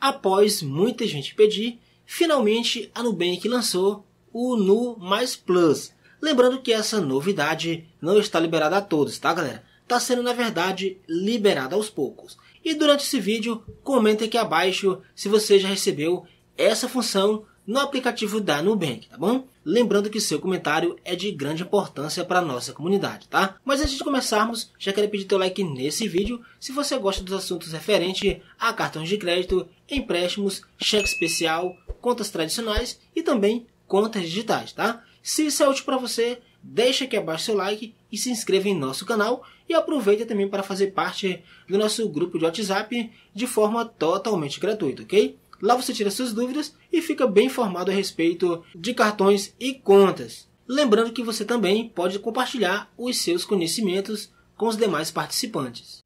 Após muita gente pedir, finalmente a Nubank lançou o Nu Mais Plus. Lembrando que essa novidade não está liberada a todos, tá galera? Está sendo na verdade liberada aos poucos. E durante esse vídeo, comenta aqui abaixo se você já recebeu essa função no aplicativo da Nubank, tá bom? Lembrando que seu comentário é de grande importância para a nossa comunidade, tá? Mas antes de começarmos, já quero pedir teu like nesse vídeo se você gosta dos assuntos referentes a cartões de crédito, empréstimos, cheque especial, contas tradicionais e também contas digitais, tá? Se isso é útil para você, deixa aqui abaixo seu like e se inscreva em nosso canal e aproveita também para fazer parte do nosso grupo de WhatsApp de forma totalmente gratuita, ok? Lá você tira suas dúvidas e fica bem informado a respeito de cartões e contas. Lembrando que você também pode compartilhar os seus conhecimentos com os demais participantes.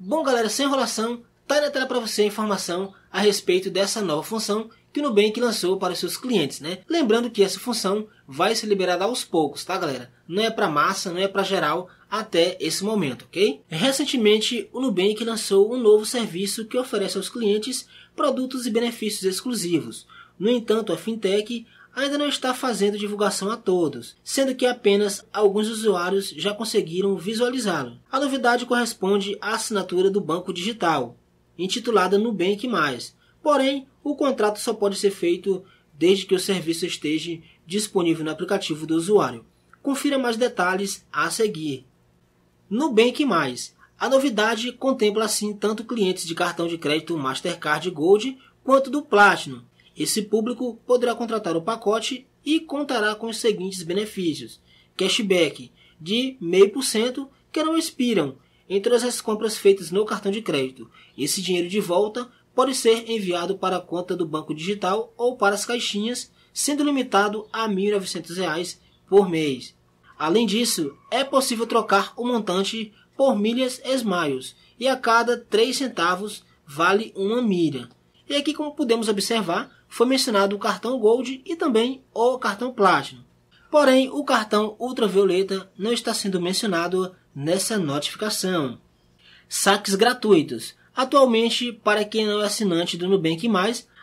Bom, galera, sem enrolação, tá aí na tela para você a informação a respeito dessa nova função que o Nubank lançou para seus clientes, né? Lembrando que essa função vai ser liberada aos poucos, tá, galera? Não é para massa, não é para geral até esse momento, ok? Recentemente, o Nubank lançou um novo serviço que oferece aos clientes produtos e benefícios exclusivos. No entanto, a fintech ainda não está fazendo divulgação a todos, sendo que apenas alguns usuários já conseguiram visualizá-lo. A novidade corresponde à assinatura do banco digital, intitulada Nubank Mais, Porém, o contrato só pode ser feito desde que o serviço esteja disponível no aplicativo do usuário. Confira mais detalhes a seguir. Nubank Mais. A novidade contempla assim tanto clientes de cartão de crédito Mastercard Gold quanto do Platinum. Esse público poderá contratar o pacote e contará com os seguintes benefícios: cashback de 0,5% que não expiram entre as compras feitas no cartão de crédito. Esse dinheiro de volta pode ser enviado para a conta do Banco Digital ou para as caixinhas, sendo limitado a R$ 1.900 por mês. Além disso, é possível trocar o montante por milhas Smiles e a cada três centavos vale uma milha. E aqui, como podemos observar, foi mencionado o cartão Gold e também o cartão Platinum. Porém, o cartão Ultravioleta não está sendo mencionado nessa notificação. Saques gratuitos. Atualmente, para quem não é assinante do Nubank+,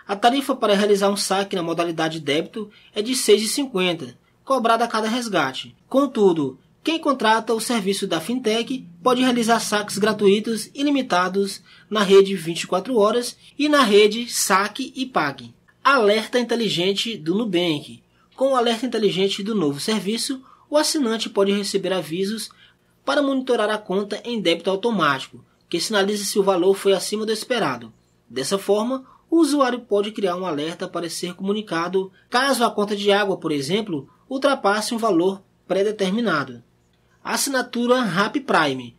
a tarifa para realizar um saque na modalidade débito é de R$ 6,50, cobrada a cada resgate. Contudo, quem contrata o serviço da Fintech pode realizar saques gratuitos e limitados na rede 24 horas e na rede Saque e Pague. Alerta inteligente do Nubank. Com o alerta inteligente do novo serviço, o assinante pode receber avisos para monitorar a conta em débito automático, que sinalize se o valor foi acima do esperado. Dessa forma, o usuário pode criar um alerta para ser comunicado caso a conta de água, por exemplo, ultrapasse um valor pré-determinado. Assinatura Rap Prime.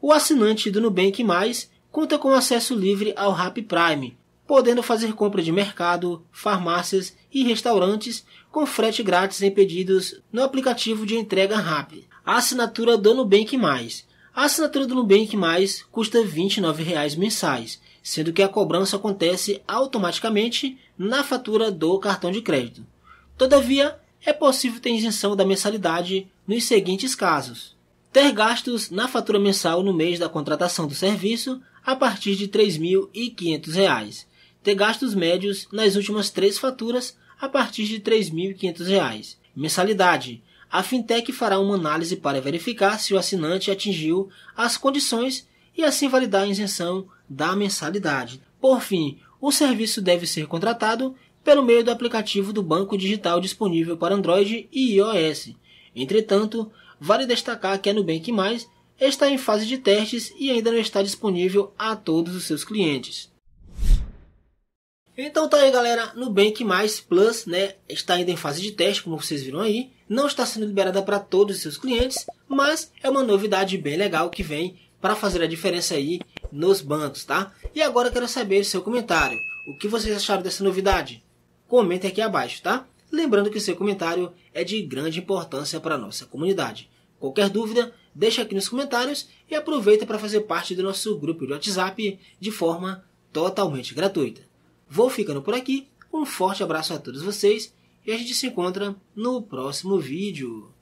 O assinante do Nubank Mais conta com acesso livre ao Rap Prime, podendo fazer compra de mercado, farmácias e restaurantes com frete grátis em pedidos no aplicativo de entrega Rap. assinatura do Nubank Mais. A assinatura do Nubank Mais custa R$ 29,00 mensais, sendo que a cobrança acontece automaticamente na fatura do cartão de crédito. Todavia, é possível ter isenção da mensalidade nos seguintes casos: ter gastos na fatura mensal no mês da contratação do serviço a partir de R$ 3.500, ter gastos médios nas últimas três faturas a partir de R$ 3.500, mensalidade a fintech fará uma análise para verificar se o assinante atingiu as condições e assim validar a isenção da mensalidade. Por fim, o serviço deve ser contratado pelo meio do aplicativo do banco digital disponível para Android e iOS. Entretanto, vale destacar que a Nubank Mais está em fase de testes e ainda não está disponível a todos os seus clientes. Então tá aí galera, Nubank Mais Plus né, está ainda em fase de teste, como vocês viram aí. Não está sendo liberada para todos os seus clientes, mas é uma novidade bem legal que vem para fazer a diferença aí nos bancos, tá? E agora eu quero saber seu comentário. O que vocês acharam dessa novidade? Comente aqui abaixo, tá? Lembrando que seu comentário é de grande importância para a nossa comunidade. Qualquer dúvida, deixa aqui nos comentários e aproveita para fazer parte do nosso grupo de WhatsApp de forma totalmente gratuita. Vou ficando por aqui. Um forte abraço a todos vocês e a gente se encontra no próximo vídeo.